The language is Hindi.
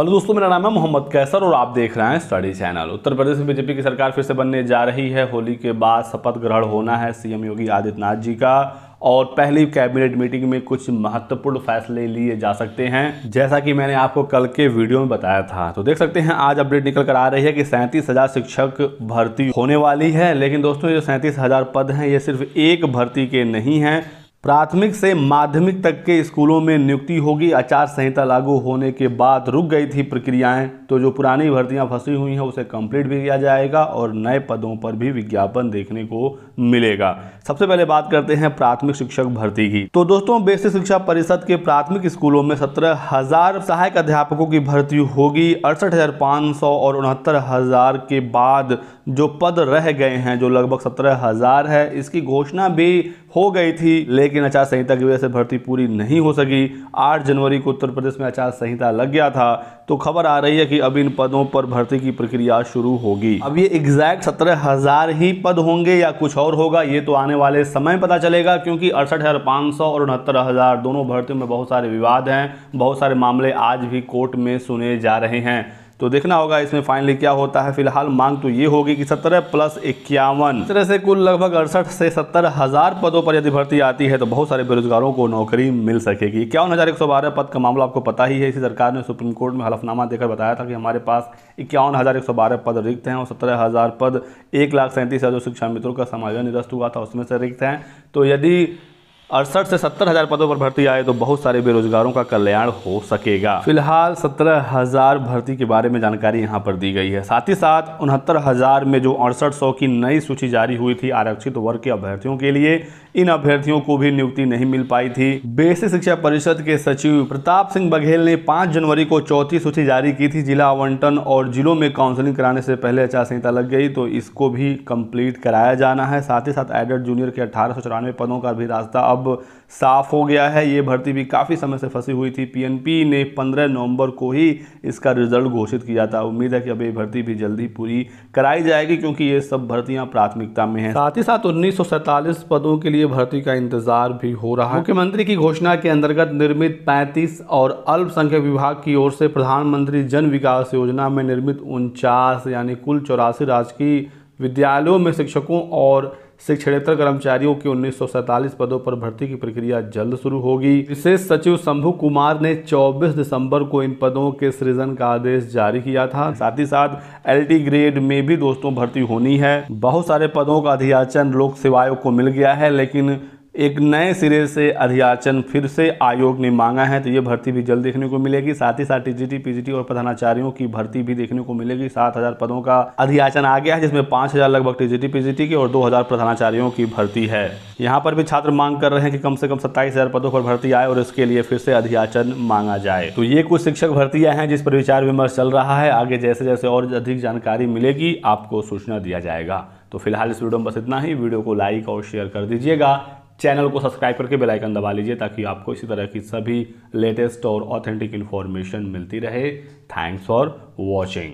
हेलो दोस्तों मेरा नाम है मोहम्मद कैसर और आप देख रहे हैं स्टडी चैनल उत्तर प्रदेश में बीजेपी की सरकार फिर से बनने जा रही है होली के बाद शपथ ग्रहण होना है सीएम योगी आदित्यनाथ जी का और पहली कैबिनेट मीटिंग में कुछ महत्वपूर्ण फैसले लिए जा सकते हैं जैसा कि मैंने आपको कल के वीडियो में बताया था तो देख सकते हैं आज अपडेट निकल कर आ रही है कि सैंतीस हजार शिक्षक भर्ती होने वाली है लेकिन दोस्तों ये सैंतीस हजार पद हैं ये सिर्फ एक भर्ती के नहीं हैं प्राथमिक से माध्यमिक तक के स्कूलों में नियुक्ति होगी आचार संहिता लागू होने के बाद रुक गई थी प्रक्रियाएं तो जो पुरानी भर्तियां फंसी हुई हैं उसे कंप्लीट भी किया जाएगा और नए पदों पर भी विज्ञापन देखने को मिलेगा सबसे पहले बात करते हैं प्राथमिक शिक्षक भर्ती की तो दोस्तों बेसिक शिक्षा परिषद के प्राथमिक स्कूलों में सत्रह हजार सहायक अध्यापकों की भर्ती होगी अड़सठ हजार पाँच सौ और उनहत्तर हजार के बाद जो पद रह गए हैं जो लगभग सत्रह हजार है इसकी घोषणा भी हो गई थी लेकिन आचार संहिता की वजह से भर्ती पूरी नहीं हो सकी 8 जनवरी को उत्तर प्रदेश में आचार संहिता लग गया था तो खबर आ रही है कि अब इन पदों पर भर्ती की प्रक्रिया शुरू होगी अब ये एग्जैक्ट सत्रह हजार ही पद होंगे या कुछ और होगा ये तो आने वाले समय पता चलेगा क्योंकि अड़सठ हजार पाँच सौ और उनहत्तर हजार दोनों भर्तियों में बहुत सारे विवाद हैं बहुत सारे मामले आज भी कोर्ट में सुने जा रहे हैं तो देखना होगा इसमें फाइनली क्या होता है फिलहाल मांग तो ये होगी कि सत्रह प्लस इक्यावन इस तरह से कुल लगभग अड़सठ से सत्तर हज़ार पदों पर यदि भर्ती आती है तो बहुत सारे बेरोजगारों को नौकरी मिल सकेगी इक्यावन हज़ार एक सौ बारह पद का मामला आपको पता ही है इसी सरकार ने सुप्रीम कोर्ट में हलफनामा देकर बताया था कि हमारे पास इक्यावन हज़ार एक सौ बारह पद रिक्त हैं और सत्रह हज़ार पद एक लाख सैंतीस हज़ार शिक्षा मित्रों का समायोजन निरस्त हुआ था उसमें से रिक्त हैं तो यदि अड़सठ से सत्तर हजार पदों पर भर्ती आए तो बहुत सारे बेरोजगारों का कल्याण हो सकेगा फिलहाल सत्रह हजार भर्ती के बारे में जानकारी यहाँ पर दी गई है साथ ही साथ उनहत्तर हजार में जो अड़सठ सौ की नई सूची जारी हुई थी आरक्षित वर्ग के अभ्यर्थियों के लिए इन अभ्यर्थियों को भी नियुक्ति नहीं मिल पाई थी बेसिक शिक्षा परिषद के सचिव प्रताप सिंह बघेल ने पांच जनवरी को चौथी सूची जारी की थी जिला आवंटन और जिलों में काउंसलिंग कराने से पहले आचार संहिता लग गई तो इसको भी कंप्लीट कराया जाना है साथ ही साथ एडेड जूनियर के अठारह पदों का भी रास्ता अब अब साफ हो गया है ये भर्ती भी काफ़ी समय से फंसी हुई थी पीएनपी ने 15 नवंबर को ही इसका रिजल्ट घोषित किया था उम्मीद है कि अब ये भर्ती भी जल्दी पूरी कराई जाएगी क्योंकि ये सब भर्तियां प्राथमिकता में हैं साथ ही साथ उन्नीस पदों के लिए भर्ती का इंतजार भी हो रहा है मुख्यमंत्री की घोषणा के अंतर्गत निर्मित पैंतीस और अल्पसंख्यक विभाग की ओर से प्रधानमंत्री जन विकास योजना में निर्मित उनचास यानी कुल चौरासी राजकीय विद्यालयों में शिक्षकों और से कर्मचारियों के उन्नीस पदों पर भर्ती की प्रक्रिया जल्द शुरू होगी विशेष सचिव शंभु कुमार ने 24 दिसंबर को इन पदों के सृजन का आदेश जारी किया था साथ ही साथ एल ग्रेड में भी दोस्तों भर्ती होनी है बहुत सारे पदों का अधियाचन लोक सेवा आयोग को मिल गया है लेकिन एक नए सिरे से अध्याचन फिर से आयोग ने मांगा है तो ये भर्ती भी जल्द देखने को मिलेगी साथ ही साथ टीजीटी पीजीटी और प्रधानाचार्यों की भर्ती भी देखने को मिलेगी सात हजार पदों का अध्याचन आ गया है जिसमें पांच हजार लगभग टीजीटी पीजीटी की और दो हजार प्रधानाचार्यों की भर्ती है यहाँ पर भी छात्र मांग कर रहे हैं कि कम से कम सत्ताईस हजार पदों पर भर्ती आए और इसके लिए फिर से अध्याचन मांगा जाए तो ये कुछ शिक्षक भर्तियां हैं जिस पर विचार विमर्श चल रहा है आगे जैसे जैसे और अधिक जानकारी मिलेगी आपको सूचना दिया जाएगा तो फिलहाल इस वीडियो में बस इतना ही वीडियो को लाइक और शेयर कर दीजिएगा चैनल को सब्सक्राइब करके बेल आइकन दबा लीजिए ताकि आपको इसी तरह की सभी लेटेस्ट और ऑथेंटिक इन्फॉर्मेशन मिलती रहे थैंक्स फॉर वॉचिंग